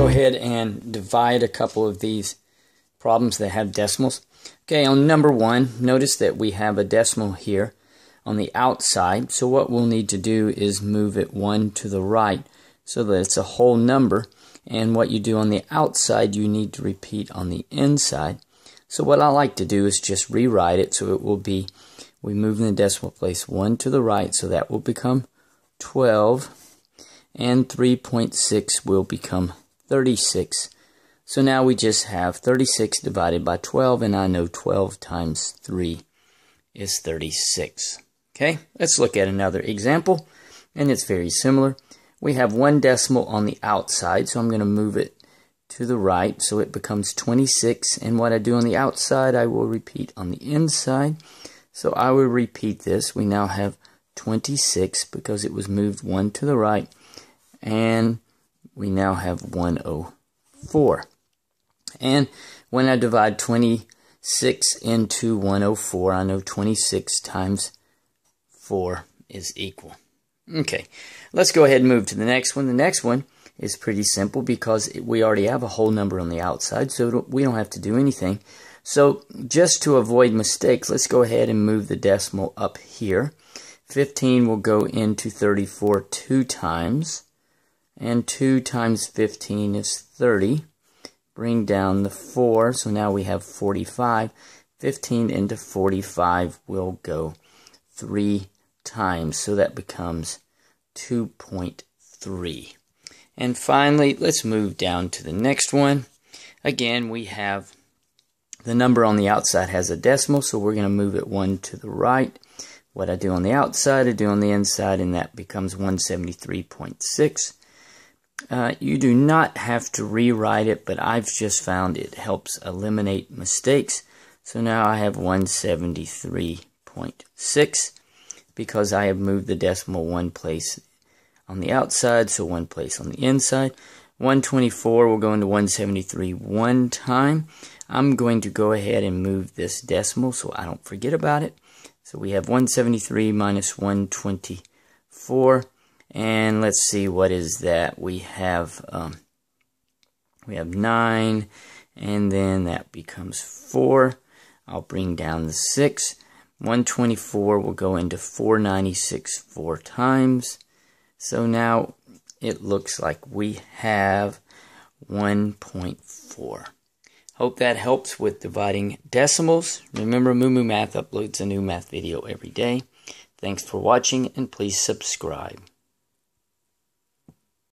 go ahead and divide a couple of these problems that have decimals. Okay, on number one, notice that we have a decimal here on the outside. So what we'll need to do is move it one to the right so that it's a whole number. And what you do on the outside, you need to repeat on the inside. So what I like to do is just rewrite it so it will be, we move in the decimal place one to the right, so that will become 12, and 3.6 will become 36. So now we just have 36 divided by 12, and I know 12 times 3 is 36. Okay, let's look at another example, and it's very similar. We have one decimal on the outside, so I'm going to move it to the right so it becomes 26 and what I do on the outside I will repeat on the inside so I will repeat this we now have 26 because it was moved one to the right and we now have 104. And when I divide 26 into 104, I know 26 times 4 is equal. Okay, let's go ahead and move to the next one. The next one is pretty simple because we already have a whole number on the outside, so we don't have to do anything. So just to avoid mistakes, let's go ahead and move the decimal up here. 15 will go into 34 two times. And 2 times 15 is 30. Bring down the 4, so now we have 45. 15 into 45 will go 3 times, so that becomes 2.3. And finally, let's move down to the next one. Again, we have the number on the outside has a decimal, so we're going to move it one to the right. What I do on the outside, I do on the inside, and that becomes 173.6. Uh, you do not have to rewrite it, but I've just found it helps eliminate mistakes. So now I have 173.6 because I have moved the decimal one place on the outside, so one place on the inside. 124 will go into 173 one time. I'm going to go ahead and move this decimal so I don't forget about it. So we have 173 minus 124. And let's see, what is that? We have um, we have 9, and then that becomes 4. I'll bring down the 6. 124 will go into 496 four times. So now it looks like we have 1.4. Hope that helps with dividing decimals. Remember, Moo Moo Math uploads a new math video every day. Thanks for watching, and please subscribe.